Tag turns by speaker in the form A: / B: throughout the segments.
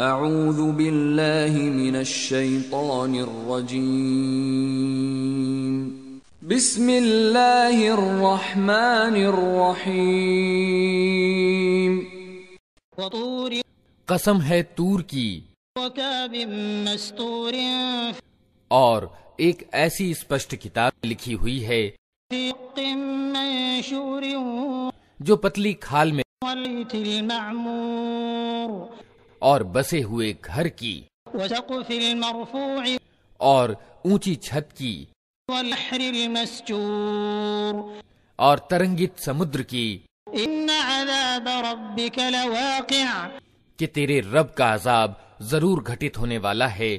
A: أعوذ بالله من الشيطان الرجيم بسم الله الرحمن الرحيم وطور قسم ہے تور کی
B: وكاب مستور
A: اور ایک ایسی اسپشٹ کتاب لکھی ہوئی ہے جو پتلی کھال میں
B: المعمور
A: और बसे हुए घर की और ऊंची छत की और तरंगित समुद्र की कि तेरे रब का अजाब जरूर घटित होने वाला है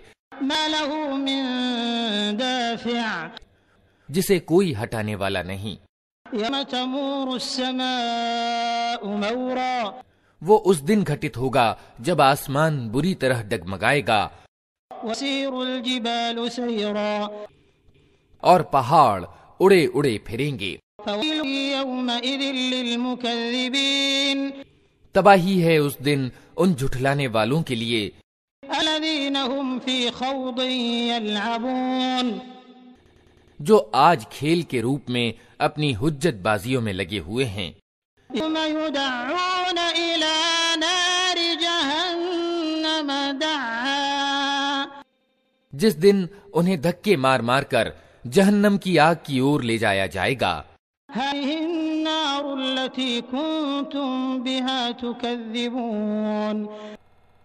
A: जिसे कोई हटाने वाला नहीं वो उस दिन घटित होगा जब आसमान बुरी तरह डगमगाएगा और पहाड़ उड़े उड़े फिरेंगे तबाही है उस दिन उन झुठलाने वालों के लिए जो आज खेल के रूप में अपनी हुज्जत बाजियों में लगे हुए हैं जिस दिन उन्हें धक्के मार मार कर जहन्नम की आग की ओर ले जाया जाएगा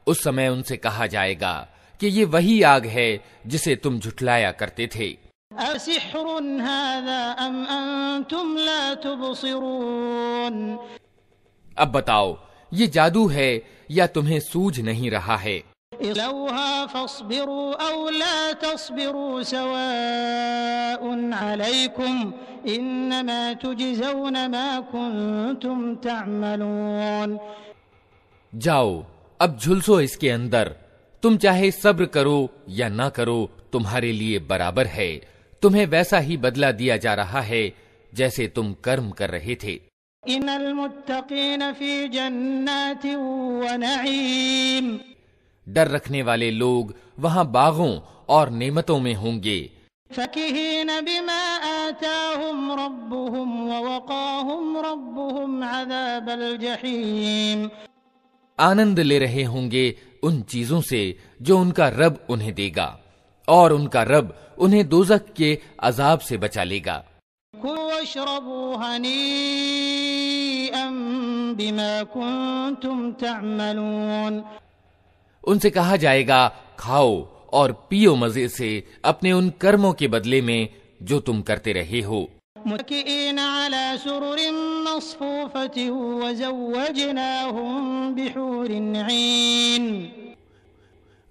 A: उस समय उनसे कहा जाएगा कि ये वही आग है जिसे तुम झुठलाया करते थे
B: أسحر هذا أم أنتم لا
A: تبصرون अब बताओ ये जादू है या तुम्हें सूझ नहीं रहा है
B: لوها فاصبروا أو لا تصبروا سواء عليكم إنما تجزون ما كنتم تعملون
A: जाओ अब झुलसो इसके अंदर तुम चाहे सब्र करो या ना करो तुम्हारे लिए बराबर है तुम्हें वैसा ही बदला दिया जा रहा है जैसे तुम कर्म कर रहे थे डर रखने वाले लोग वहाँ बागों और नेमतों में होंगे आनंद ले रहे होंगे उन चीजों से जो उनका रब उन्हें देगा और उनका रब उन्हें दोजक के अजाब से बचा लेगा उनसे कहा जाएगा खाओ और पियो मजे से अपने उन कर्मों के बदले में जो तुम करते रहे हो
B: मुतकीन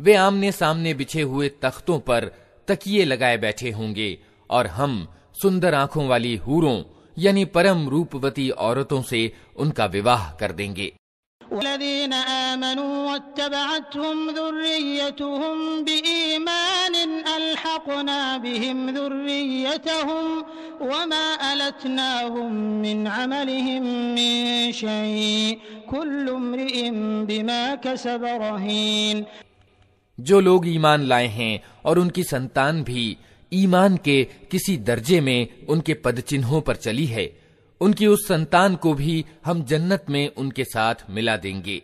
A: वे आमने सामने बिछे हुए तख्तों पर तकिए लगाए बैठे होंगे और हम सुंदर आंखों वाली हूरों यानी परम रूपवती औरतों से उनका विवाह कर देंगे
B: الذين آمنوا واتبعتهم ذريتهم بإيمان ألحقنا بهم ذريتهم وما ألتناهم من عملهم
A: من شيء كل امرئ بما كسب رهين जो लोग ईमान लाए हैं और उनकी संतान भी ईमान के किसी दर्जे में उनके पद चिन्हों पर चली है उनकी उस संतान को भी हम जन्नत में उनके साथ मिला देंगे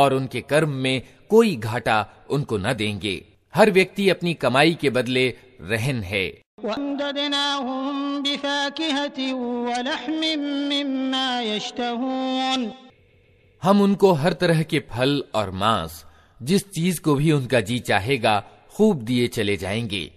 A: और उनके कर्म में कोई घाटा उनको न देंगे हर व्यक्ति अपनी कमाई के बदले रहन है हम उनको हर तरह के फल और मांस जिस चीज को भी उनका जी चाहेगा खूब दिए चले जाएंगे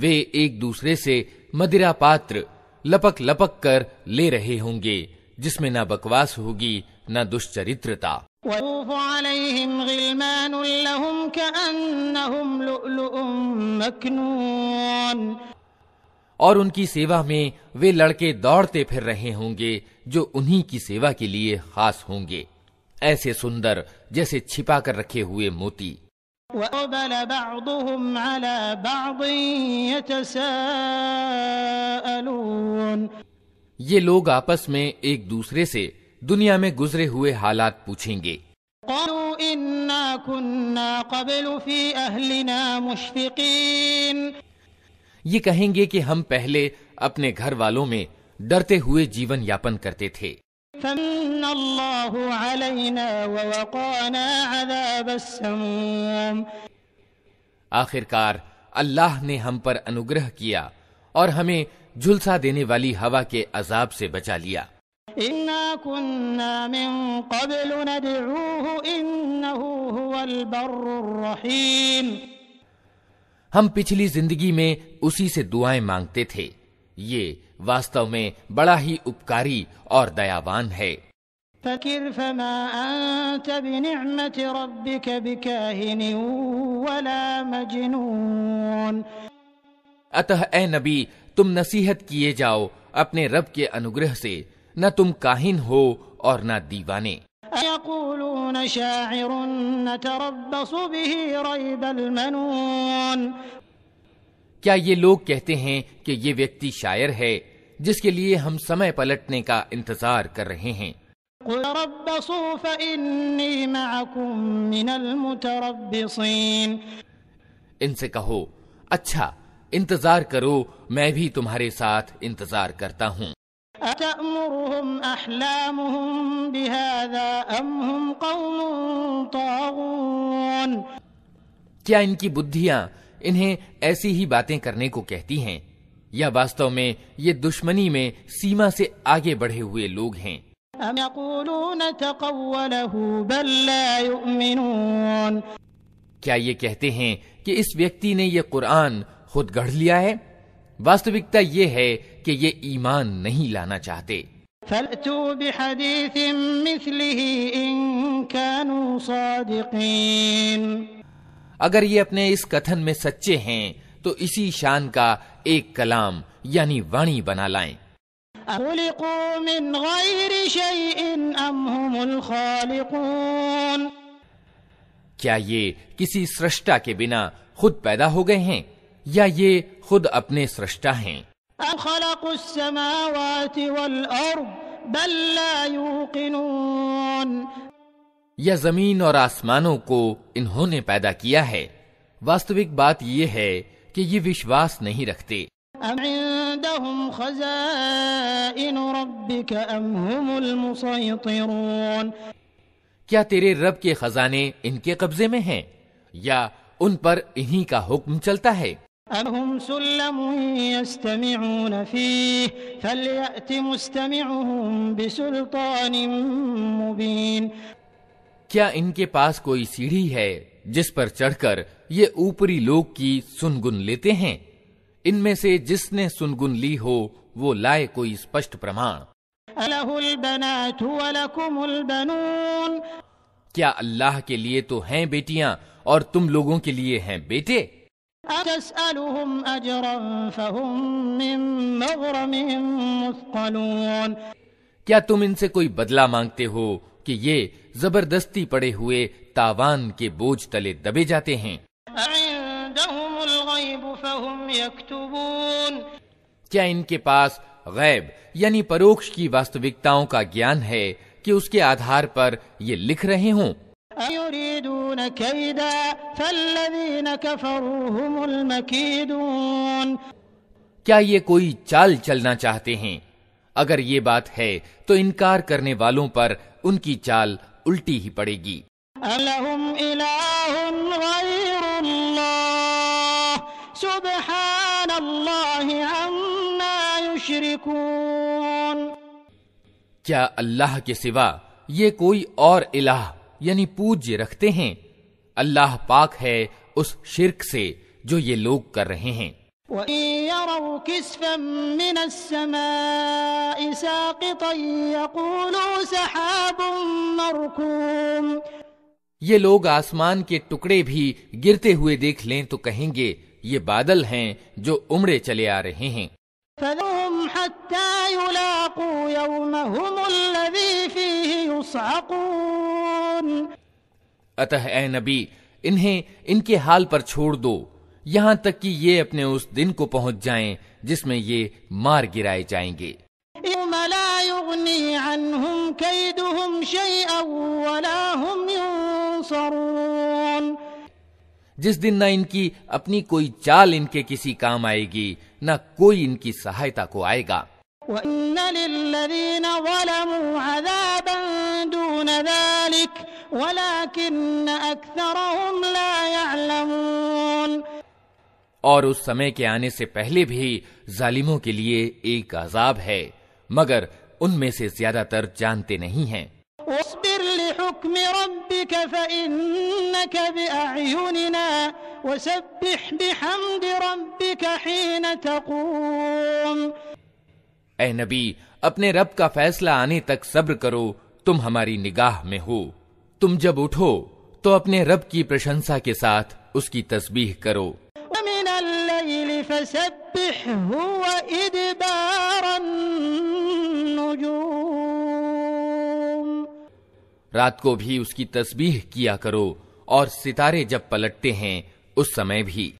A: वे एक दूसरे से मदिरा पात्र लपक लपक कर ले रहे होंगे जिसमें ना बकवास होगी ना दुष्चरित्रता और उनकी सेवा में वे लड़के दौड़ते फिर रहे होंगे जो उन्हीं की सेवा के लिए खास होंगे ऐसे सुंदर जैसे छिपा कर रखे हुए मोती ये लोग आपस में एक दूसरे से दुनिया में गुजरे हुए हालात पूछेंगे قالوا إنا كنا قبل في أهلنا مشفقين ये कहेंगे कि हम पहले अपने घर वालों में डरते हुए जीवन यापन करते थे आखिरकार अल्लाह ने हम पर अनुग्रह किया और हमें झुलसा देने वाली हवा के अजाब से बचा लिया हम पिछली जिंदगी में उसी से दुआएं मांगते थे ये वास्तव में बड़ा ही उपकारी और दयावान है अतः ए नबी तुम नसीहत किए जाओ अपने रब के अनुग्रह से न तुम काहिन हो और न दीवाने يقولون شاعر نتربص به ريب المنون क्या ये लोग कहते हैं कि ये व्यक्ति शायर है जिसके लिए हम समय पलटने का इंतजार कर रहे हैं इनसे कहो अच्छा इंतजार करो मैं भी तुम्हारे साथ इंतजार करता हूँ
B: أتأمرهم أحلامهم بهذا أم هم قوم طاغون
A: क्या इनकी बुद्धियां इन्हें ऐसी ही बातें करने को कहती हैं या वास्तव में ये दुश्मनी में सीमा से आगे बढ़े हुए लोग हैं क्या ये कहते हैं कि इस व्यक्ति ने ये कुरान खुद गढ़ लिया है वास्तविकता ये है कि ये ईमान नहीं लाना चाहते अगर ये अपने इस कथन में सच्चे हैं तो इसी शान का एक कलाम यानी वाणी बना लाए क्या ये किसी सृष्टा के बिना खुद पैदा हो गए हैं या ये खुद अपने सृष्टा हैं या जमीन और आसमानों को इन्होंने पैदा किया है वास्तविक बात यह है कि ये विश्वास नहीं रखते क्या तेरे रब के खजाने इनके कब्जे में हैं या उन पर इन्हीं का हुक्म चलता है क्या इनके पास कोई सीढ़ी है जिस पर चढ़कर ये ऊपरी लोग की सुनगुन लेते हैं इनमें से जिसने सुनगुन ली हो वो लाए कोई स्पष्ट प्रमाण क्या अल्लाह के लिए तो हैं बेटियां और तुम लोगों के लिए हैं बेटे
B: أجرا فهم من مغرم مثقلون
A: क्या तुम इनसे कोई बदला मांगते हो कि ये जबरदस्ती पड़े हुए तावान के बोझ तले दबे जाते हैं क्या इनके पास गैब यानी परोक्ष की वास्तविकताओं का ज्ञान है कि उसके आधार पर ये लिख रहे हों क्या ये कोई चाल चलना चाहते हैं अगर ये बात है तो इनकार करने वालों पर उनकी चाल उल्टी ही पड़ेगी
B: अलहुम
A: क्या अल्लाह के सिवा ये कोई और इलाह यानी पूज्य रखते हैं अल्लाह पाक है उस शिरक से जो ये लोग कर रहे हैं ये लोग आसमान के टुकड़े भी गिरते हुए देख लें तो कहेंगे ये बादल हैं जो उमड़े चले आ रहे हैं अतः ए नबी इन्हें इनके हाल पर छोड़ दो यहाँ तक कि ये अपने उस दिन को पहुँच जाएं जिसमें ये मार गिराए जाएंगे जिस दिन न इनकी अपनी कोई चाल इनके किसी काम आएगी न कोई इनकी सहायता को आएगा
B: وَإِنَّ لِلَّذِينَ ظَلَمُوا عَذَابًا دُونَ ذَلِكَ
A: और उस समय के आने से पहले भी जालिमों के लिए एक अजाब है मगर उनमें से ज्यादातर जानते नहीं हैं नबी अपने रब का फैसला आने तक सब्र करो तुम हमारी निगाह में हो तुम जब उठो तो अपने रब की प्रशंसा के साथ उसकी तस्बीह करो रात को भी उसकी तस्बीह किया करो और सितारे जब पलटते हैं उस समय भी